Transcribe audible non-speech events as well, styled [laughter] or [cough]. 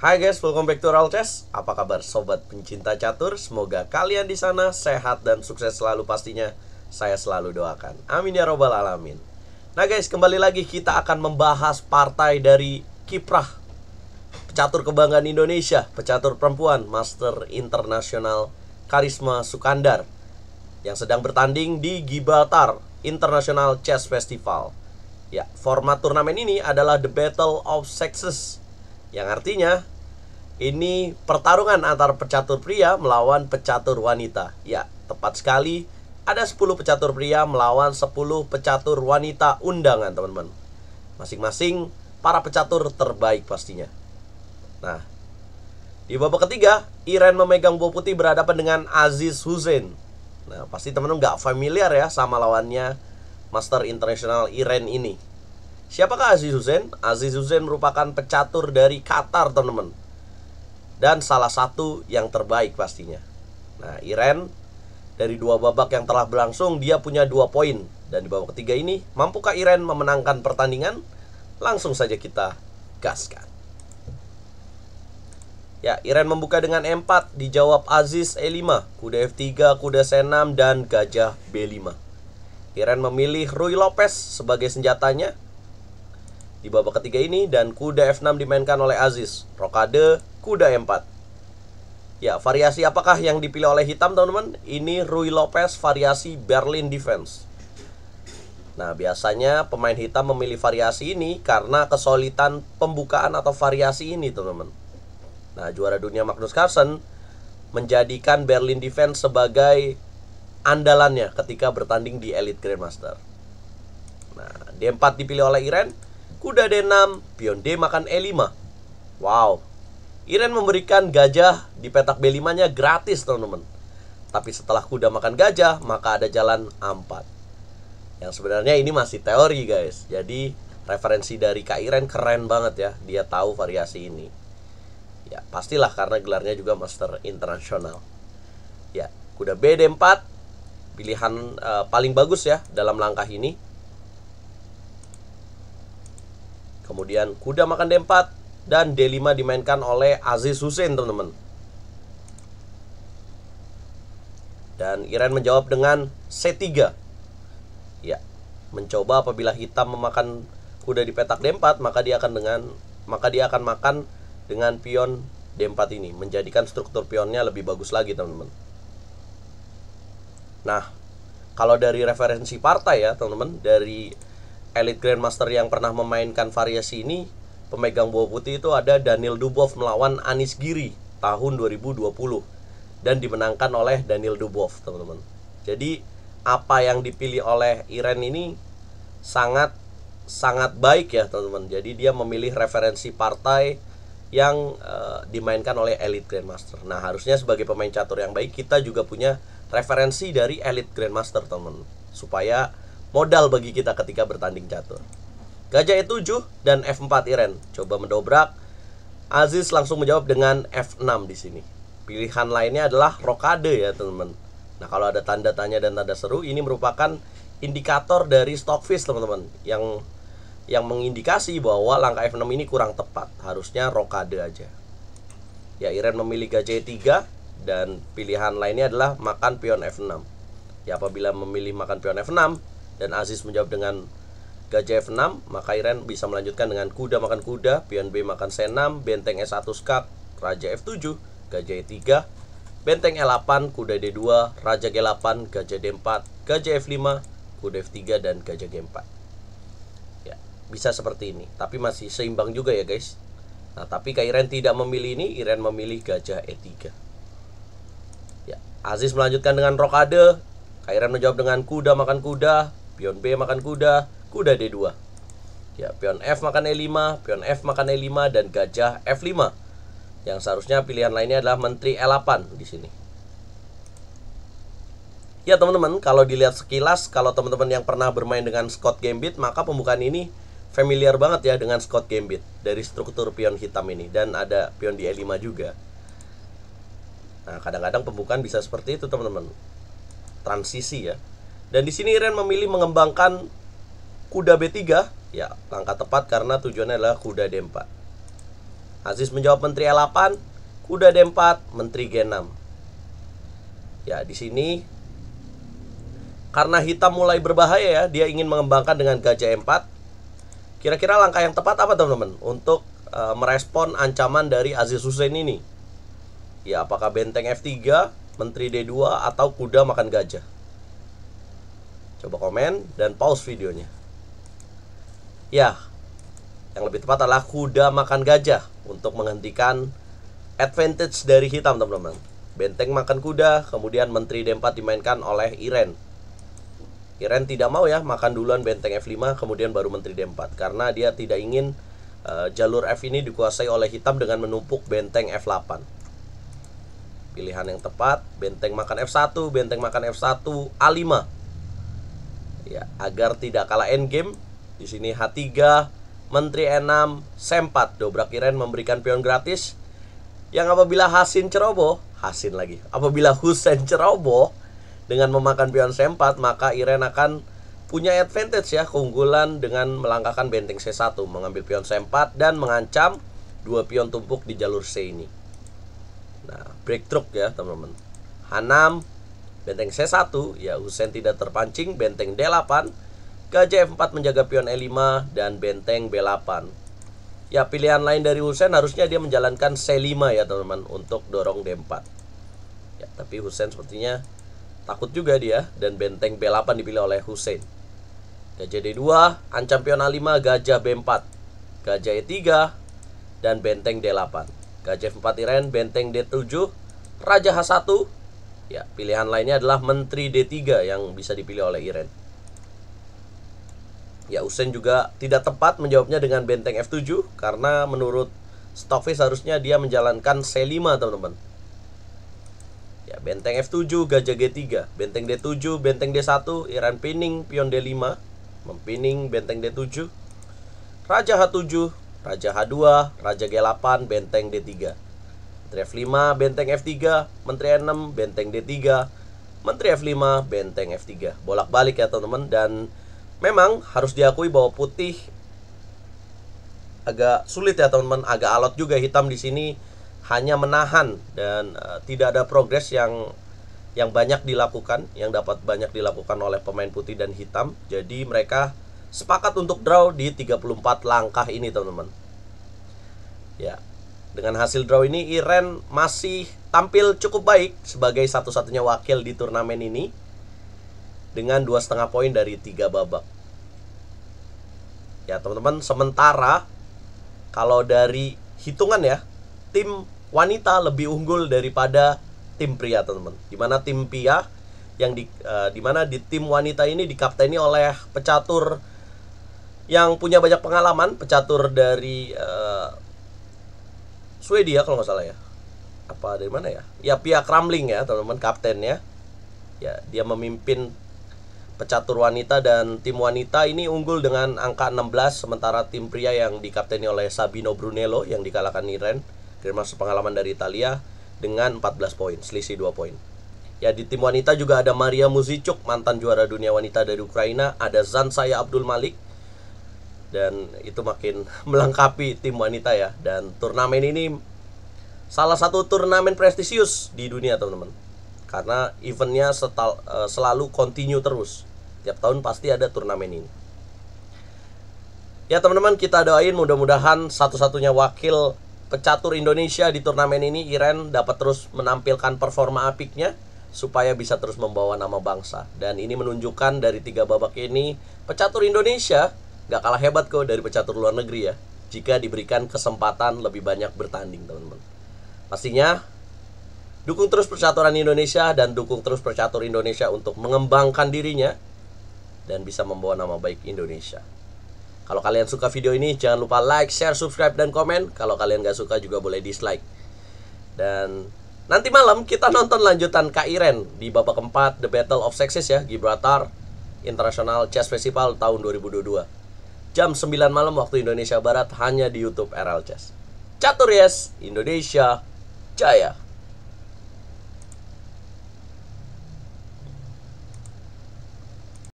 Hai guys, welcome back to Real Chess. Apa kabar sobat pencinta catur? Semoga kalian di sana sehat dan sukses selalu pastinya. Saya selalu doakan. Amin ya robbal alamin. Nah guys, kembali lagi kita akan membahas partai dari Kiprah. Pecatur kebanggaan Indonesia, pecatur perempuan, master internasional Karisma Sukandar yang sedang bertanding di Gibraltar International Chess Festival. Ya, format turnamen ini adalah The Battle of Sexes yang artinya ini pertarungan antar pecatur pria melawan pecatur wanita. Ya, tepat sekali ada 10 pecatur pria melawan 10 pecatur wanita undangan, teman-teman. Masing-masing para pecatur terbaik pastinya. Nah, di babak ketiga, Iren memegang bola putih berhadapan dengan Aziz Hussein. Nah, pasti teman-teman nggak familiar ya sama lawannya Master internasional Iren ini. Siapakah Aziz Hussein? Aziz Hussein merupakan pecatur dari Qatar, teman-teman. Dan salah satu yang terbaik pastinya. Nah, Iren dari dua babak yang telah berlangsung dia punya dua poin dan di babak ketiga ini mampukah Iren memenangkan pertandingan? Langsung saja kita gaskan. Ya, Iren membuka dengan m 4 dijawab Aziz E5, kuda F3, kuda C6 dan gajah B5. Iren memilih Rui Lopez sebagai senjatanya di babak ketiga ini dan kuda F6 dimainkan oleh Aziz. Rokade, kuda e 4 Ya, variasi apakah yang dipilih oleh hitam, teman-teman? Ini Rui Lopez variasi Berlin Defense. Nah, biasanya pemain hitam memilih variasi ini karena kesulitan pembukaan atau variasi ini, teman-teman. Nah, juara dunia Magnus Carlsen menjadikan Berlin Defense sebagai andalannya ketika bertanding di Elite Grandmaster. Nah, D4 dipilih oleh Irene kuda D6, pion D makan E5. Wow. Iren memberikan gajah di petak B5-nya gratis, teman-teman. Tapi setelah kuda makan gajah, maka ada jalan A4. Yang sebenarnya ini masih teori, guys. Jadi, referensi dari Kak Iren keren banget ya. Dia tahu variasi ini. Ya, pastilah karena gelarnya juga master internasional. Ya, kuda B D4 pilihan uh, paling bagus ya dalam langkah ini Kemudian kuda makan D4 dan D5 dimainkan oleh Aziz Hussein teman-teman. Dan Iran menjawab dengan C3. Ya, mencoba apabila hitam memakan kuda di petak D4, maka dia akan dengan maka dia akan makan dengan pion D4 ini, menjadikan struktur pionnya lebih bagus lagi, teman-teman. Nah, kalau dari referensi partai ya, teman-teman, dari elite grandmaster yang pernah memainkan variasi ini pemegang bawah putih itu ada Daniel Dubov melawan Anis Giri tahun 2020 dan dimenangkan oleh Daniel Dubov teman-teman jadi apa yang dipilih oleh Iren ini sangat sangat baik ya teman-teman jadi dia memilih referensi partai yang e, dimainkan oleh elite grandmaster. Nah, harusnya sebagai pemain catur yang baik kita juga punya referensi dari elite grandmaster, teman teman. Supaya modal bagi kita ketika bertanding catur. Gajah E7 dan F4 Iren coba mendobrak. Aziz langsung menjawab dengan F6 di sini. Pilihan lainnya adalah rokade ya teman-teman. Nah kalau ada tanda tanya dan tanda seru ini merupakan indikator dari stockfish teman-teman yang yang mengindikasi bahwa langkah F6 ini kurang tepat. Harusnya rokade aja. Ya Iren memilih gajah E3 dan pilihan lainnya adalah makan pion F6. Ya apabila memilih makan pion F6, dan Aziz menjawab dengan gajah F6 maka Iren bisa melanjutkan dengan kuda makan kuda pion B makan C6 benteng s 1 skak raja F7 gajah E3 benteng e L8 kuda D2 raja G8 gajah D4 gajah F5 kuda F3 dan gajah G4 ya bisa seperti ini tapi masih seimbang juga ya guys Nah, tapi kairan tidak memilih ini, Iren memilih gajah E3. Ya, Aziz melanjutkan dengan rokade, Kairan menjawab dengan kuda makan kuda, Pion B makan kuda, kuda D2. Ya, pion F makan E5, pion F makan E5 dan gajah F5. Yang seharusnya pilihan lainnya adalah menteri E8 di sini. Ya teman-teman, kalau dilihat sekilas, kalau teman-teman yang pernah bermain dengan Scott Gambit, maka pembukaan ini familiar banget ya dengan Scott Gambit dari struktur pion hitam ini dan ada pion di E5 juga. Nah, kadang-kadang pembukaan bisa seperti itu, teman-teman. Transisi ya. Dan di sini Iren memilih mengembangkan kuda B3, ya langkah tepat karena tujuannya adalah kuda D4. Aziz menjawab menteri E8, kuda D4, menteri G6. Ya, di sini karena hitam mulai berbahaya ya, dia ingin mengembangkan dengan gajah e M4. Kira-kira langkah yang tepat apa teman-teman untuk e, merespon ancaman dari Aziz Hussein ini? Ya, apakah benteng F3, menteri D2 atau kuda makan gajah? Coba komen dan pause videonya. Ya, yang lebih tepat adalah kuda makan gajah untuk menghentikan advantage dari hitam, teman-teman. Benteng makan kuda, kemudian menteri D4 dimainkan oleh Iren. Iren tidak mau ya makan duluan benteng F5 kemudian baru menteri D4 karena dia tidak ingin uh, jalur F ini dikuasai oleh hitam dengan menumpuk benteng F8. Pilihan yang tepat, benteng makan F1, benteng makan F1, A5 ya agar tidak kalah endgame di sini H3 Menteri E6 Sempat dobrak Iren memberikan pion gratis yang apabila Hasin ceroboh Hasin lagi apabila Husen ceroboh dengan memakan pion sempat maka Iren akan punya advantage ya keunggulan dengan melangkahkan benteng C1 mengambil pion sempat dan mengancam dua pion tumpuk di jalur C ini nah break truk ya teman-teman H6 Benteng C1, ya Husen tidak terpancing, benteng D8, gajah F4 menjaga pion E5, dan benteng B8. Ya, pilihan lain dari Husen harusnya dia menjalankan C5 ya teman-teman, untuk dorong D4. Ya, tapi Husen sepertinya takut juga dia, dan benteng B8 dipilih oleh Husen. Gajah D2, ancam pion A5, gajah B4, gajah E3, dan benteng D8. Gajah F4 Iren, benteng D7, Raja H1, Ya, pilihan lainnya adalah menteri D3 yang bisa dipilih oleh Iren. Ya, Usen juga tidak tepat menjawabnya dengan benteng F7 karena menurut Stoffis harusnya dia menjalankan C5, teman-teman. Ya, benteng F7, gajah G3, benteng D7, benteng D1, Iran pining, pion D5, mempining benteng D7, raja H7, raja H2, raja G8, benteng D3. Menteri F5 Benteng F3, Menteri N6 Benteng D3, Menteri F5 Benteng F3. Bolak-balik ya teman-teman dan memang harus diakui bahwa putih agak sulit ya teman-teman, agak alot juga hitam di sini hanya menahan dan uh, tidak ada progres yang yang banyak dilakukan, yang dapat banyak dilakukan oleh pemain putih dan hitam. Jadi mereka sepakat untuk draw di 34 langkah ini, teman-teman. Ya. Dengan hasil draw ini Iren masih tampil cukup baik sebagai satu-satunya wakil di turnamen ini dengan dua setengah poin dari tiga babak. Ya teman-teman sementara kalau dari hitungan ya tim wanita lebih unggul daripada tim pria teman-teman. Dimana tim pria yang di uh, eh, dimana di tim wanita ini dikapteni oleh pecatur yang punya banyak pengalaman, pecatur dari uh, Swedia kalau nggak salah ya apa dari mana ya ya pihak Kramling ya teman-teman kaptennya ya dia memimpin pecatur wanita dan tim wanita ini unggul dengan angka 16 sementara tim pria yang dikapteni oleh Sabino Brunello yang dikalahkan Iren termasuk pengalaman dari Italia dengan 14 poin selisih 2 poin ya di tim wanita juga ada Maria Muzicuk mantan juara dunia wanita dari Ukraina ada Zansaya Abdul Malik dan itu makin [laughs] melengkapi tim wanita ya dan turnamen ini salah satu turnamen prestisius di dunia teman-teman karena eventnya setal, eh, selalu continue terus tiap tahun pasti ada turnamen ini ya teman-teman kita doain mudah-mudahan satu-satunya wakil pecatur Indonesia di turnamen ini Iren dapat terus menampilkan performa apiknya supaya bisa terus membawa nama bangsa dan ini menunjukkan dari tiga babak ini pecatur Indonesia gak kalah hebat kok dari pecatur luar negeri ya jika diberikan kesempatan lebih banyak bertanding teman-teman pastinya dukung terus percaturan Indonesia dan dukung terus percatur Indonesia untuk mengembangkan dirinya dan bisa membawa nama baik Indonesia kalau kalian suka video ini jangan lupa like share subscribe dan komen kalau kalian gak suka juga boleh dislike dan Nanti malam kita nonton lanjutan Kairen di babak keempat The Battle of Sexes ya, Gibraltar International Chess Festival tahun 2022 jam 9 malam waktu Indonesia Barat hanya di YouTube RL Chess. Catur Yes, Indonesia Jaya.